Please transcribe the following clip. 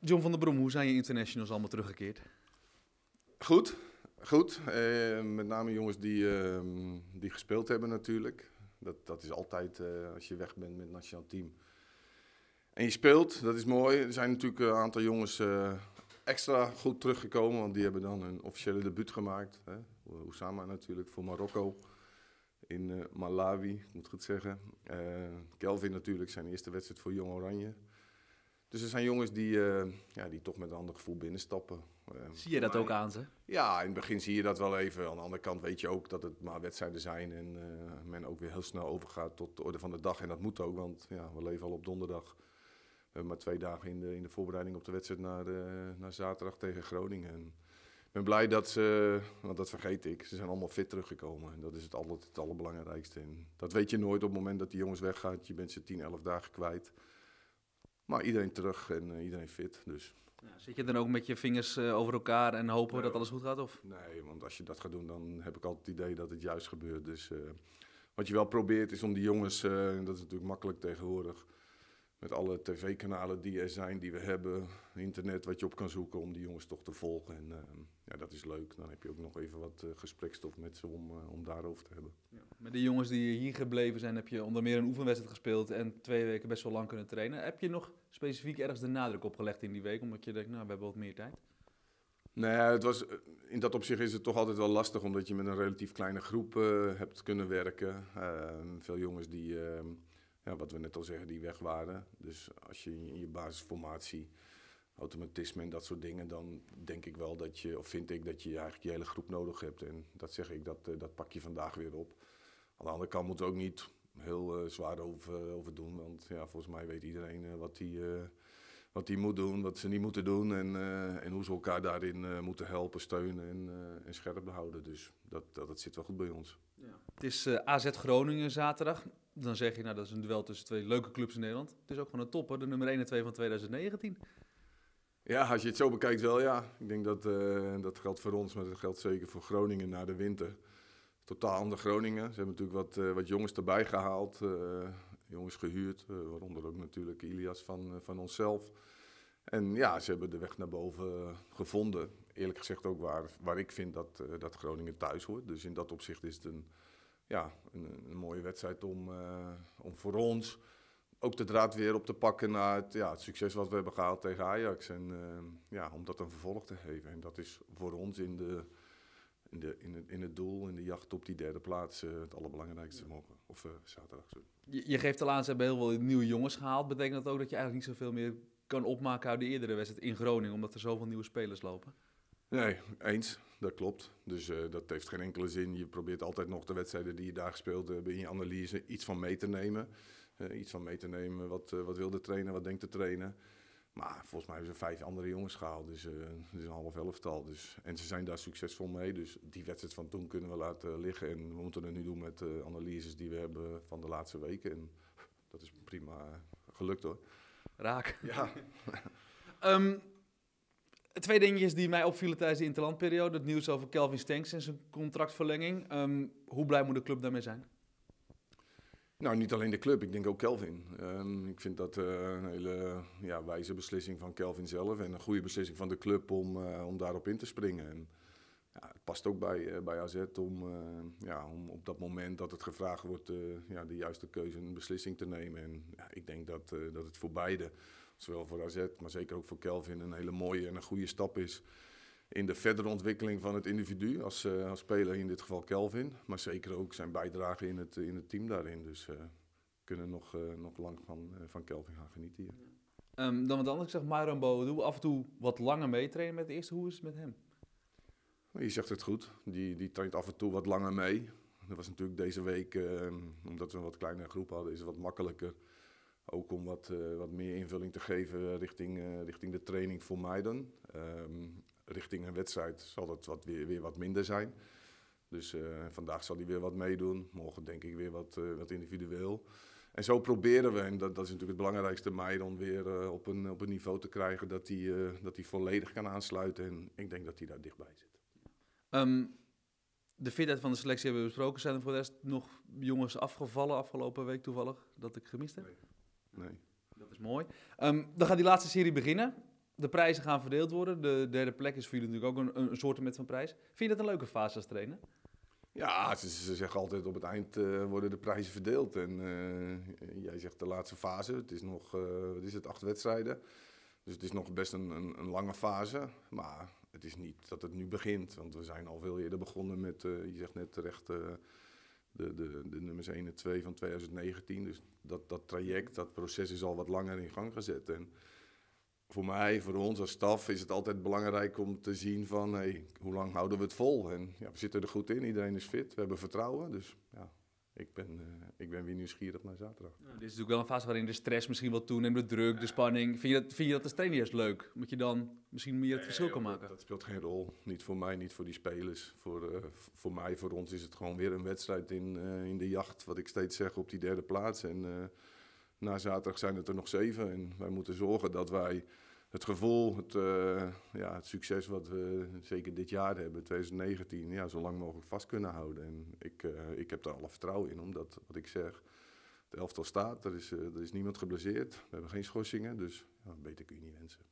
John van der Brom, hoe zijn je internationals allemaal teruggekeerd? Goed, goed. Eh, met name jongens die, ehm, die gespeeld hebben natuurlijk. Dat, dat is altijd eh, als je weg bent met het nationaal team. En je speelt, dat is mooi. Er zijn natuurlijk een aantal jongens eh, extra goed teruggekomen, want die hebben dan een officiële debuut gemaakt. Hè? natuurlijk voor Marokko in Malawi, ik moet goed zeggen. Kelvin natuurlijk zijn eerste wedstrijd voor Jong Oranje. Dus er zijn jongens die, eh, ja, die toch met een ander gevoel binnenstappen. Eh, zie je dat ook aan ze? Ja, in het begin zie je dat wel even. Aan de andere kant weet je ook dat het maar wedstrijden zijn. En eh, men ook weer heel snel overgaat tot de orde van de dag. En dat moet ook, want ja, we leven al op donderdag. We hebben maar twee dagen in de, in de voorbereiding op de wedstrijd naar, naar zaterdag tegen Groningen. ik ben blij dat ze, want dat vergeet ik, ze zijn allemaal fit teruggekomen. En dat is het, het allerbelangrijkste. En dat weet je nooit op het moment dat die jongens weggaat. Je bent ze 10, 11 dagen kwijt. Maar iedereen terug en eh, iedereen fit, dus... zit je dan ook met je vingers eh, over elkaar en hopen we dat alles goed gaat? Of? Nee, want als je dat gaat doen, dan heb ik altijd het idee dat het juist gebeurt. Dus eh, wat je wel probeert is om die jongens, en dat is natuurlijk makkelijk tegenwoordig met alle tv-kanalen die er zijn, die we hebben, internet wat je op kan zoeken om die jongens toch te volgen. En ja, dat is leuk. Dan heb je ook nog even wat uh, gesprekstof met ze om, om daarover te hebben. Ja. Met de jongens die hier gebleven zijn, heb je onder meer een oefenwedstrijd gespeeld en twee weken best wel lang kunnen trainen. Heb je nog specifiek ergens de nadruk op gelegd in die week, omdat je denkt, nou, we hebben wat meer tijd? Nou het was, eh, in dat opzicht is het toch altijd wel lastig, omdat je met een relatief kleine groep eh, hebt kunnen werken. Ehm, veel jongens die, ehm, ja, wat we net al zeggen, die weg waren. Dus als je in je basisformatie, automatisme en dat soort dingen, dan denk ik wel dat je, of vind ik dat je eigenlijk je hele groep nodig hebt. En dat zeg ik, dat, eh, dat pak je vandaag weer op. Aan de andere kant moeten we ook niet heel eh, zwaar over, eh, over, doen. Want ja, volgens mij weet iedereen eh, wat hij uh, wat moet doen, wat ze niet moeten doen. En, en hoe ze elkaar daarin moeten helpen, steunen en, en scherp behouden. Dus dat, dat, zit wel goed bij ons. Ja. Het is AZ Groningen zaterdag. Dan zeg je, nou dat is een duel tussen twee leuke clubs in Nederland. Het is ook gewoon een topper, de nummer 1 en 2 van 2019. Ja, als je het zo bekijkt wel, ja. Ik denk dat dat geldt voor ons, maar dat geldt zeker voor Groningen na de winter totaal ander Groningen. Ze hebben natuurlijk wat, eh, wat jongens erbij gehaald. Eh, jongens gehuurd, eh, waaronder ook natuurlijk Ilias van, van onszelf. En ja, ze hebben de weg naar boven gevonden. Eerlijk gezegd ook waar, waar ik vind dat, dat Groningen thuis hoort. Dus in dat opzicht is het een, ja, een, een mooie wedstrijd om, om voor ons ook de draad weer op te pakken naar het, ja, het succes wat we hebben gehaald tegen Ajax. En ja, om dat een vervolg te geven. En dat is voor ons in de in, de, in, het, in het doel, in de jacht op die derde plaats, eh, het allerbelangrijkste ja. mogen. Of eh, zaterdag. Je, je geeft al aan, ze hebben heel veel nieuwe jongens gehaald. Betekent dat ook dat je eigenlijk niet zoveel meer kan opmaken uit de eerdere wedstrijd in Groningen, omdat er zoveel nieuwe spelers lopen? Nee, eens. Dat klopt. Dus eh, dat heeft geen enkele zin. Je probeert altijd nog de wedstrijden die je daar gespeeld hebt in je analyse iets van mee te nemen. iets van mee te nemen. Wat, wat wil de trainer, wat denkt de trainer. Maar volgens mij hebben ze vijf andere jongens gehaald. Dus het eh, is dus een half elftal. Dus, en ze zijn daar succesvol mee. Dus die wedstrijd van toen kunnen we laten liggen. En we moeten het nu doen met de eh, analyses die we hebben van de laatste weken. En dat is prima eh, gelukt hoor. Raak. Ja. Ehm, twee dingetjes die mij opvielen tijdens de interlandperiode. Het nieuws over Kelvin Stenks en zijn contractverlenging. Ehm, hoe blij moet de club daarmee zijn? Nou, niet alleen de club, ik denk ook Kelvin. Ehm, ik vind dat eh, een hele ja, wijze beslissing van Kelvin zelf en een goede beslissing van de club om, eh, om daarop in te springen. En, ja, het past ook bij, eh, bij AZ om, ja, om op dat moment dat het gevraagd wordt ja, de juiste keuze en beslissing te nemen. En ja, ik denk dat, dat het voor beide, zowel voor AZ, maar zeker ook voor Kelvin, een hele mooie en een goede stap is in de verdere ontwikkeling van het individu, als, eh, als speler in dit geval Kelvin. Maar zeker ook zijn bijdrage in het, in het team daarin. Dus eh, we kunnen nog, eh, nog lang van, van Kelvin gaan genieten hier. Ehm, dan wat anders, ik zeg doen we af en toe wat langer meetrainen met de eerste. Hoe is het met hem? Nou, je zegt het goed. Die, die traint af en toe wat langer mee. Dat was natuurlijk deze week, ehm, omdat we een wat kleinere groep hadden, is het wat makkelijker. Ook om wat, wat meer invulling te geven richting, richting de training voor mij dan. Ehm, richting een wedstrijd zal dat wat, weer, weer wat minder zijn. Dus eh, vandaag zal hij weer wat meedoen. Morgen denk ik weer wat, eh, wat individueel. En zo proberen we, en dat, dat is natuurlijk het belangrijkste, om weer eh, op, een, op een niveau te krijgen dat hij, dat hij volledig kan aansluiten. En ik denk dat hij daar dichtbij zit. Ehm, de fitheid van de selectie hebben we besproken. Zijn er voor de rest nog jongens afgevallen afgelopen week toevallig dat ik gemist heb? Nee. Dat is mooi. Um, dan gaat die laatste serie beginnen de prijzen gaan verdeeld worden. De derde plek is voor jullie natuurlijk ook een, een soort met van prijs. Vind je dat een leuke fase als trainer? Ja, ze, zeggen altijd op het eind eh, worden de prijzen verdeeld. En eh, jij zegt de laatste fase. Het is nog, uh, wat is het, acht wedstrijden. Dus het is nog best een, een, lange fase. Maar het is niet dat het nu begint. Want we zijn al veel eerder begonnen met, je zegt net terecht, de, de, de nummers 1 en 2 van 2019. Dus dat, dat traject, dat proces is al wat langer in gang gezet. En voor mij, voor ons als staf, is het altijd belangrijk om te zien van hey, hoe lang houden we het vol? En ja, we zitten er goed in, iedereen is fit, we hebben vertrouwen. Dus ja, ik ben, uh, ik ben weer nieuwsgierig naar zaterdag. dit is natuurlijk wel een fase waarin de stress misschien wat toeneemt, de druk, de spanning. Vind je dat, vind je dat als trainer juist leuk? Omdat je dan misschien meer het verschil kan maken? Dat speelt geen rol. Niet voor mij, niet voor die spelers. Voor, eh, voor mij, voor ons is het gewoon weer een wedstrijd in, eh, in de jacht. Wat ik steeds zeg op die derde plaats. En na zaterdag zijn het er nog zeven. En wij moeten zorgen dat wij het gevoel, het, eh, ja, het succes wat we zeker dit jaar hebben, 2019, ja, zo lang mogelijk vast kunnen houden. En ik, eh, ik heb daar alle vertrouwen in, omdat wat ik zeg, de elftal staat, er is, eh, er is niemand geblesseerd, we hebben geen schorsingen, dus ja, beter kun je niet wensen.